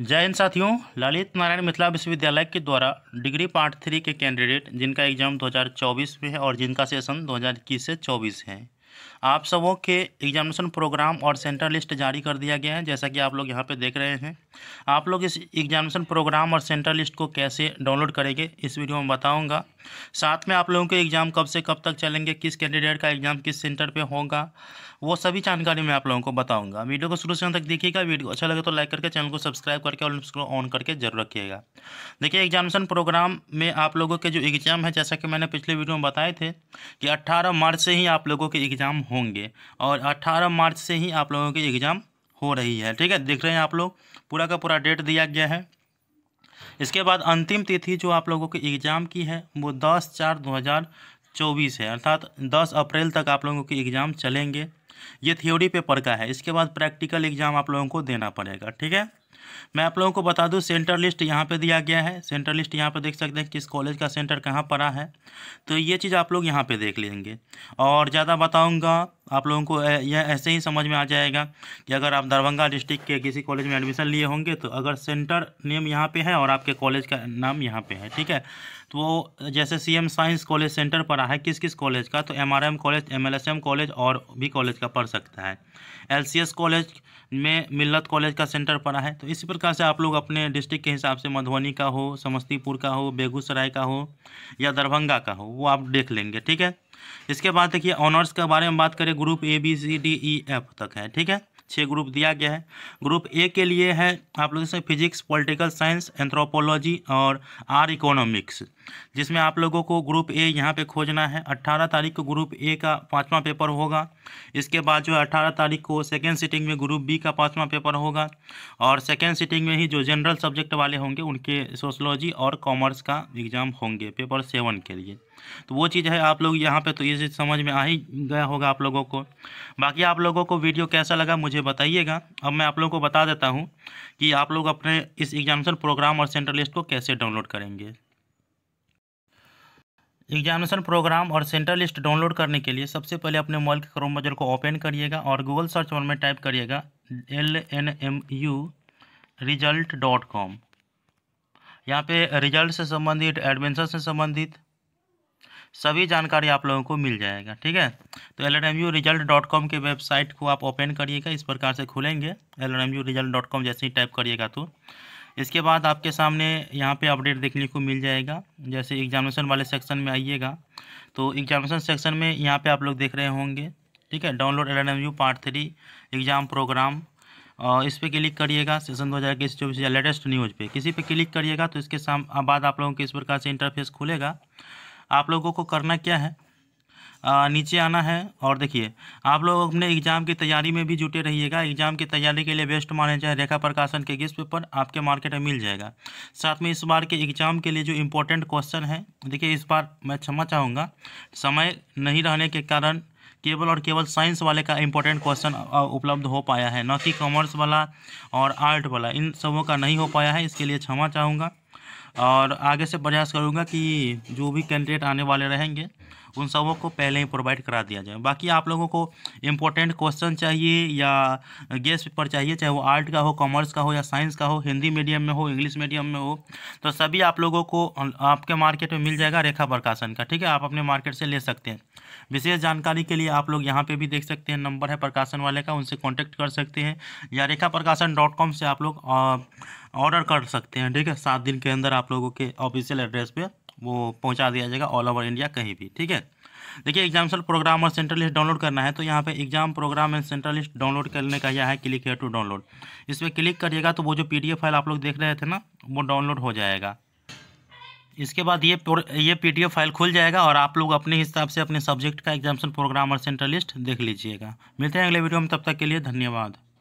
जय हिंद साथियों ललित नारायण मिथिला विश्वविद्यालय के द्वारा डिग्री पार्ट थ्री के कैंडिडेट जिनका एग्जाम 2024 में है और जिनका सेशन 2021 से 24 है आप सबों के एग्जामिनेशन प्रोग्राम और सेंटर लिस्ट जारी कर दिया गया है जैसा कि आप लोग यहाँ पर देख रहे हैं आप लोग इस एग्जामिनेशन प्रोग्राम और सेंटर लिस्ट को कैसे डाउनलोड करेंगे इस वीडियो में बताऊँगा साथ में आप लोगों के एग्ज़ाम कब से कब तक चलेंगे किस कैंडिडेट का एग्ज़ाम किस सेंटर पे होगा वो सभी जानकारी मैं आप लोगों को बताऊंगा वीडियो को शुरू से अंत तक देखिएगा वीडियो अच्छा लगे तो लाइक करके चैनल को सब्सक्राइब करके और उसको ऑन करके जरूर रखिएगा देखिए एग्जामिनेशन प्रोग्राम में आप लोगों के जो एग्ज़ाम है जैसा कि मैंने पिछले वीडियो में बताए थे कि अट्ठारह मार्च से ही आप लोगों के एग्ज़ाम होंगे और अट्ठारह मार्च से ही आप लोगों के एग्ज़ाम हो रही है ठीक है देख रहे हैं आप लोग पूरा का पूरा डेट दिया गया है इसके बाद अंतिम तिथि जो आप लोगों के एग्ज़ाम की है वो दस चार दो हज़ार चौबीस है अर्थात दस अप्रैल तक आप लोगों के एग्ज़ाम चलेंगे ये थ्योरी पेपर का है इसके बाद प्रैक्टिकल एग्ज़ाम आप लोगों को देना पड़ेगा ठीक है मैं आप लोगों को बता दूं सेंटर लिस्ट यहाँ पे दिया गया है सेंटर लिस्ट यहाँ पे देख सकते हैं किस कॉलेज का सेंटर कहाँ पड़ा है तो ये चीज़ आप लोग यहाँ पे देख लेंगे और ज़्यादा बताऊँगा आप लोगों को यह ऐसे ही समझ में आ जाएगा कि अगर आप दरभंगा डिस्ट्रिक्ट के किसी कॉलेज में एडमिशन लिए होंगे तो अगर सेंटर नेम यहाँ पर है और आपके कॉलेज का नाम यहाँ पर है ठीक है तो वो जैसे C M science college centre पढ़ा है किस किस कॉलेज का तो M R M college M L S M college और भी कॉलेज का पढ़ सकता है एल सी एस कॉलेज में मिल्लत कॉलेज का सेंटर पड़ा है तो इसी प्रकार से आप लोग अपने डिस्ट्रिक्ट के हिसाब से मधुबनी का हो समस्तीपुर का हो बेगूसराय का हो या दरभंगा का हो वो आप देख लेंगे ठीक है इसके बाद देखिए ऑनर्स के बारे में बात करें group A B C D E F तक है ठीक है छः ग्रुप दिया गया है ग्रुप ए के लिए है आप लोग इसमें फिजिक्स पॉलिटिकल साइंस एंथ्रोपोलॉजी और आर इकोनॉमिक्स जिसमें आप लोगों को ग्रुप ए यहाँ पे खोजना है 18 तारीख को ग्रुप ए का पाँचवा पेपर होगा इसके बाद जो है अट्ठारह तारीख को सेकेंड सिटिंग में ग्रुप बी का पाँचवा पेपर होगा और सेकेंड सिटिंग में ही जो जनरल सब्जेक्ट वाले होंगे उनके सोशलॉजी और कॉमर्स का एग्ज़ाम होंगे पेपर सेवन के लिए तो वो चीज़ है आप लोग यहाँ पे तो ये चीज़ समझ में आ ही गया होगा आप लोगों को बाकी आप लोगों को वीडियो कैसा लगा मुझे बताइएगा अब मैं आप लोगों को बता देता हूँ कि आप लोग अपने इस एग्जामिनेशन प्रोग्राम और सेंट्रल लिस्ट को कैसे डाउनलोड करेंगे एग्जामिनेशन प्रोग्राम और सेंट्रल लिस्ट डाउनलोड करने के लिए सबसे पहले अपने मोबाइल के क्रोम बजर को ओपन करिएगा और गूगल सर्च वन में टाइप करिएगा L N M U result dot com यहाँ पे रिजल्ट से संबंधित एडमिशन से संबंधित सभी जानकारी आप लोगों को मिल जाएगा ठीक है तो L N M U result dot com के वेबसाइट को आप ओपन करिएगा इस प्रकार से खुलेंगे L N M U result dot com जैसे ही टाइप करिएगा तो इसके बाद आपके सामने यहाँ पे अपडेट देखने को मिल जाएगा जैसे एग्जामिनेशन वाले सेक्शन में आइएगा तो एग्जामिनेशन सेक्शन में यहाँ पे आप लोग देख रहे होंगे ठीक है download L N M U part three exam programme और इस पर क्लिक करिएगा सेशन दो हज़ार इक्कीस चौबीस या लेटेस्ट न्यूज़ पे किसी पे क्लिक करिएगा तो इसके साम बाद आप लोगों के इस प्रकार से इंटरफेस खुलेगा आप लोगों को करना क्या है आ, नीचे आना है और देखिए आप लोग अपने एग्जाम की तैयारी में भी जुटे रहिएगा एग्जाम की तैयारी के लिए बेस्ट माने जाए रेखा प्रकाशन के गिस्ट पेपर आपके मार्केट में मिल जाएगा साथ में इस बार के एग्जाम के लिए जो इम्पोर्टेंट क्वेश्चन है देखिए इस बार मैं क्षमा चाहूँगा समय नहीं रहने के कारण केवल और केवल साइंस वाले का इम्पोर्टेंट क्वेश्चन उपलब्ध हो पाया है न कि कॉमर्स वाला और आर्ट वाला इन सबों का नहीं हो पाया है इसके लिए क्षमा चाहूँगा और आगे से प्रयास करूँगा कि जो भी कैंडिडेट आने वाले रहेंगे उन सबों को पहले ही प्रोवाइड करा दिया जाए बाकी आप लोगों को इम्पोर्टेंट क्वेश्चन चाहिए या गेस्ट पेपर चाहिए चाहे वो आर्ट का हो कॉमर्स का हो या साइंस का हो हिंदी मीडियम में हो इंग्लिश मीडियम में हो तो सभी आप लोगों को आपके मार्केट में मिल जाएगा रेखा प्रकाशन का ठीक है आप अपने मार्केट से ले सकते हैं विशेष जानकारी के लिए आप लोग यहाँ पर भी देख सकते हैं नंबर है प्रकाशन वाले का उनसे कॉन्टैक्ट कर सकते हैं या रेखा प्रकाशन डॉट कॉम से आप लोग ऑर्डर कर सकते हैं ठीक है सात दिन के अंदर आप लोगों के ऑफिशियल एड्रेस पर वो पहुंचा दिया जाएगा ऑल ओवर इंडिया कहीं भी ठीक है देखिए एग्जाम्सल प्रोग्राम और सेंट्रल लिस्ट डाउनलोड करना है तो यहाँ पे exam programme and central list download करने का यह है क्लिक हेयर टू डाउनलोड इस पर क्लिक करिएगा तो वो जो पी फाइल आप लोग देख रहे थे ना वो डाउनलोड हो जाएगा इसके बाद ये ये पी फाइल खुल जाएगा और आप लोग अपने हिसाब से अपने सब्जेक्ट का एग्जामेशन प्रोग्राम और सेंट्रल लिस्ट देख लीजिएगा मिलते हैं अगले वीडियो में तब तक के लिए धन्यवाद